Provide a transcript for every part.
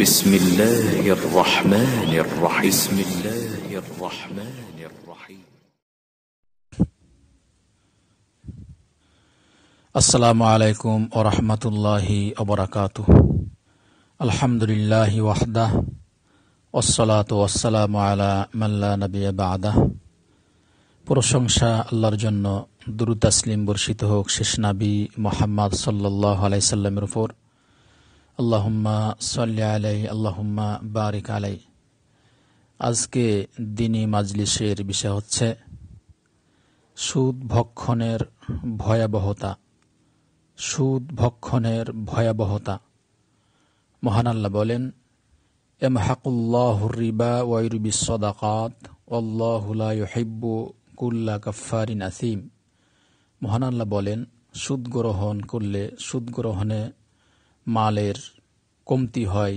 بسم الله الرحمن الرحيم بسم الله الرحمن الرحيم السلام عليكم ورحمة الله وبركاته الحمد لله وحده والصلاة والسلام على من لا نبي بعده প্রশংসা আল্লাহর জন্য দুরু তাসলিম বর্ষিত হোক শেষ নাবি মোহাম্মদ সাল্লাহ আলাইসাল্লামের উপর আল্লাহম্মা সল্লা আলাই আল্লাহম্মা বারিক আলাই আজকে দিনী মাজলিসের বিষয় হচ্ছে সুদ ভক্ষণের ভয়াবহতা সুদ ভক্ষণের ভয়াবহতা মহান আল্লাহ বলেন এম হাকুল্লাহরিবা ওয়ুরবি সদাকাত অল্লাহুলাহিব্বু কুল্লা কফারিন আসিম মহান আল্লাহ বলেন সুদ গ্রহণ করলে সুদ গ্রহণে মালের কমতি হয়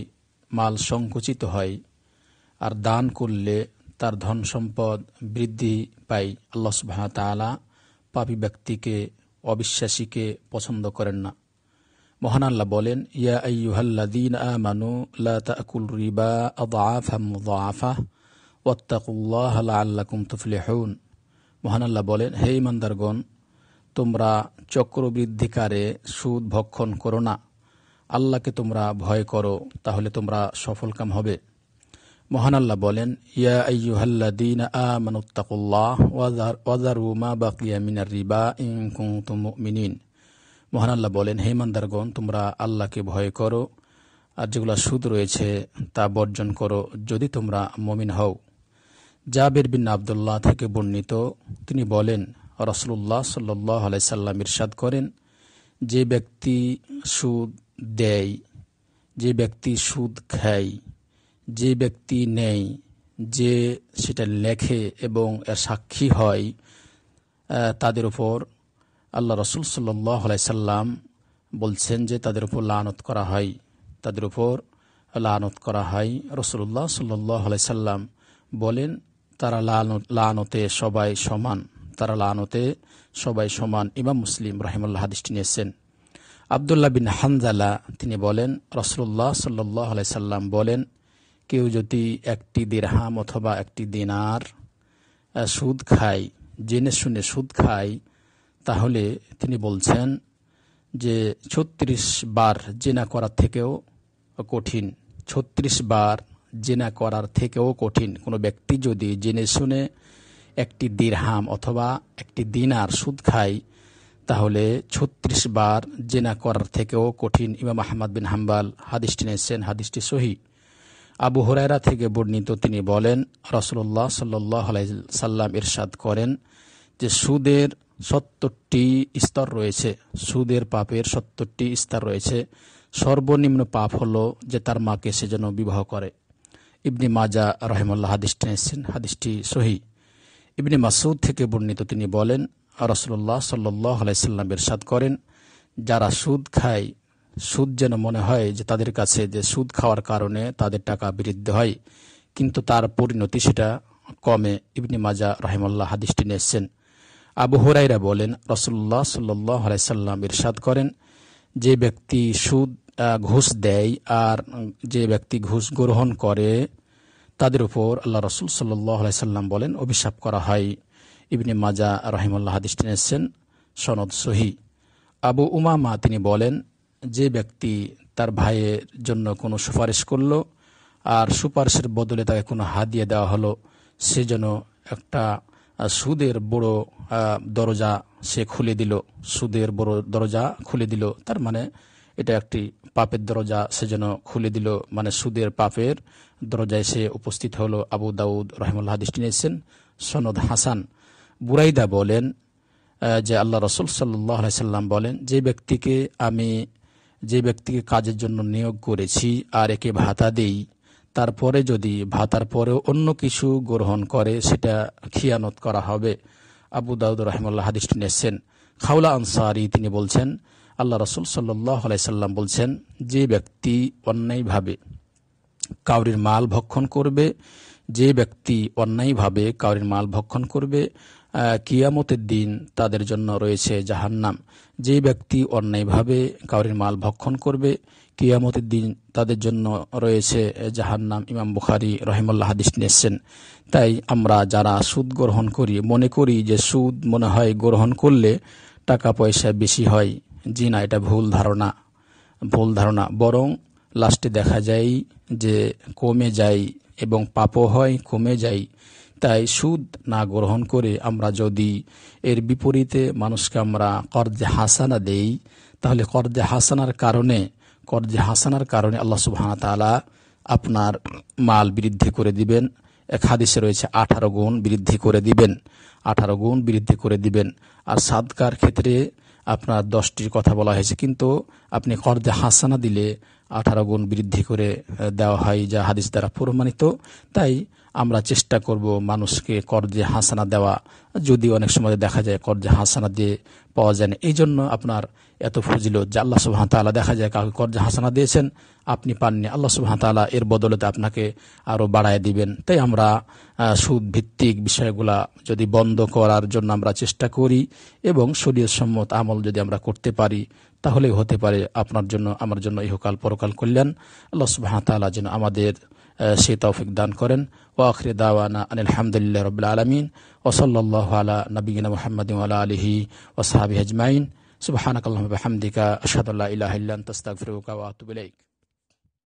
মাল সংকুচিত হয় আর দান করলে তার ধন সম্পদ বৃদ্ধি পায় আল্লাহ সুবাহ পাপি ব্যক্তিকে অবিশ্বাসীকে পছন্দ করেন না মহান আল্লাহ বলেন ইয়া আইয়ুহাল্লাদিন আমানু লা তাকুল রিবা আদআফা ওয়াত্তাকুল্লাহ লাআল্লাকুম তুফলিহুন মহান আল্লাহ বলেন হে ইমানদারগণ তোমরা চক্রবৃদ্ধিকারে সুদ ভক্ষণ করো না আল্লাহকে তোমরা ভয় করো তাহলে তোমরা সফলকাম হবে মহান আল্লাহ বলেন ইয়া আইয়ুহাল্লাদিন আমানুত্তাকুল্লাহ ওয়াজারু মা বাকিয়া মিনার রিবা ইন কুনতুম মুমিনিন মহান আল্লাহ বলেন হে মান্দারগণ তোমরা আল্লাহকে ভয় করো আর যেগুলো সুদ রয়েছে তা বর্জন করো যদি তোমরা মমিন হও জাবির বিন আবদুল্লাহ থেকে বর্ণিত তিনি বলেন রসুল্লাহ সাল্লাহ আলাইসাল্লাম ইরশাদ করেন যে ব্যক্তি সুদ দেয় যে ব্যক্তি সুদ খায় যে ব্যক্তি নেয় যে সেটা লেখে এবং এর সাক্ষী হয় তাদের উপর আল্লাহ রসুল সাল্লাই সাল্লাম বলছেন যে তাদের উপর লানত করা হয় তাদের উপর লানত করা হয় রসুল্লাহ সাল্লাই সাল্লাম বলেন তারা লানতে সবাই সমান তারা লানতে সবাই সমান ইমাম মুসলিম রাহিমুল্লাহ হাদিসটি নিয়েছেন আবদুল্লাহ বিন হানজালা তিনি বলেন রসুল্লাহ সাল্লাহ সাল্লাম বলেন কেউ যদি একটি দেড়হাম অথবা একটি দিনার সুদ খায় জেনে শুনে সুদ খায় তাহলে তিনি বলছেন যে ছত্রিশ বার জেনা করার থেকেও কঠিন ছত্রিশ বার জেনা করার থেকেও কঠিন কোনো ব্যক্তি যদি জেনে শুনে একটি দেড়হাম অথবা একটি দিনার সুদ খায় তাহলে ছত্রিশ বার জেনা করার থেকেও কঠিন ইমাম আহমদ বিন হাম্বাল হাদিসটি নেছেন হাদিসটি সহি আবু হরাইরা থেকে বর্ণিত তিনি বলেন রসুল্লাহ সাল্লাই সাল্লাম ইরশাদ করেন যে সুদের সত্তরটি স্তর রয়েছে সুদের পাপের সত্তরটি স্তর রয়েছে সর্বনিম্ন পাপ হলো যে তার মাকে সে যেন বিবাহ করে ইবনি মাজা রহেমুল্লাহ হাদিসটি নেছেন হাদিসটি সহি ইবনি মাসুদ থেকে বর্ণিত তিনি বলেন রসুল্লাহ সাল্লাহ আলাইসাল্লাম এরশাদ করেন যারা সুদ খায় সুদ যেন মনে হয় যে তাদের কাছে যে সুদ খাওয়ার কারণে তাদের টাকা বৃদ্ধি হয় কিন্তু তার পরিণতি সেটা কমে ইবনি মাজা রহেমল্লাহ হাদিসটি নিয়েছেন আবু হরাইরা বলেন রসুল্লাহ সাল্লাহ আলাইসাল্লাম ইরশাদ করেন যে ব্যক্তি সুদ ঘুষ দেয় আর যে ব্যক্তি ঘুষ গ্রহণ করে তাদের উপর আল্লাহ রসুল সাল্লাহ আলাইসাল্লাম বলেন অভিশাপ করা হয় ইবনে মাজা রাহিমুল্লাহ হাদিসটি এসছেন সনদ সহি আবু উমামা তিনি বলেন যে ব্যক্তি তার ভাইয়ের জন্য কোনো সুপারিশ করল আর সুপারিশের বদলে তাকে কোনো দিয়ে দেওয়া হলো সে যেন একটা সুদের বড় দরজা সে খুলে দিল সুদের বড় দরজা খুলে দিল তার মানে এটা একটি পাপের দরজা সে যেন খুলে দিল মানে সুদের পাপের দরজায় সে উপস্থিত হলো আবু দাউদ রহমুল্লাহ হাদিস নিয়েছেন সনদ হাসান বুরাইদা বলেন যে আল্লাহ রসুল সাল্লাম বলেন যে ব্যক্তিকে আমি যে ব্যক্তিকে কাজের জন্য নিয়োগ করেছি আর একে ভাতা দেই তারপরে যদি ভাতার পরেও অন্য কিছু গ্রহণ করে সেটা খিয়ানত করা হবে আবু দাউদ রহমুল্লাহ হাদিসটি নেছেন খাউলা আনসারি তিনি বলছেন আল্লাহ রসুল সাল্লাইসাল্লাম বলছেন যে ব্যক্তি অন্যায়ভাবে কাউরির মাল ভক্ষণ করবে যে ব্যক্তি অন্যায়ভাবে কাউরির মাল ভক্ষণ করবে কিয়ামতের দিন তাদের জন্য রয়েছে জাহান্নাম যে ব্যক্তি অন্যায়ভাবে কাউরির মাল ভক্ষণ করবে কিয়ামতের দিন তাদের জন্য রয়েছে জাহান্নাম ইমাম বুখারি রহিমুল্লাহ হাদিস নিয়েছেন তাই আমরা যারা সুদ গ্রহণ করি মনে করি যে সুদ মনে হয় গ্রহণ করলে টাকা পয়সা বেশি হয় জি না এটা ভুল ধারণা ভুল ধারণা বরং লাস্টে দেখা যায় যে কমে যায় এবং পাপও হয় কমে যায় তাই সুদ না গ্রহণ করে আমরা যদি এর বিপরীতে মানুষকে আমরা কর্জে হাসানা দেই তাহলে কর্জে হাসানার কারণে কর্জে হাসানার কারণে আল্লাহ সুবাহ তালা আপনার মাল বৃদ্ধি করে দিবেন এক হাদিসে রয়েছে আঠারো গুণ বৃদ্ধি করে দিবেন আঠারো গুণ বৃদ্ধি করে দিবেন আর সাদকার ক্ষেত্রে আপনার দশটির কথা বলা হয়েছে কিন্তু আপনি কর্জে হাসানা দিলে আঠারো গুণ বৃদ্ধি করে দেওয়া হয় যা হাদিস দ্বারা প্রমাণিত তাই আমরা চেষ্টা করব মানুষকে কর্জে হাসানা দেওয়া যদি অনেক সময় দেখা যায় কর্জে হাসানা দিয়ে পাওয়া যায় না এই জন্য আপনার এত ফজিল যে আল্লাহ সুবাহ তালা দেখা যায় কাউকে কর্জে হাসানা দিয়েছেন আপনি পাননি আল্লাহ সুবাহ তালা এর বদলতে আপনাকে আরও বাড়ায় দিবেন তাই আমরা সুদ ভিত্তিক বিষয়গুলা যদি বন্ধ করার জন্য আমরা চেষ্টা করি এবং শরীর সম্মত আমল যদি আমরা করতে পারি তাহলে হতে পারে আপনার জন্য আমার জন্য ইহকাল পরকাল কল্যাণ আল্লাহ সুবাহ যেন আমাদের সে তৌফিক দান করেন ও আখরে দাওয়ানা হামদুলিল্লাহ রবিল আলমিন ওসল্লাহ আলা নবীন মোহাম্মদ আলা আলহি সাহাবি হজমাইন সুবাহানকাল্লাহ হামদিকা আসাদুল্লাহ ইলাহিল্লান তস্তাক ফিরুকা ওয়াতুবিলাইক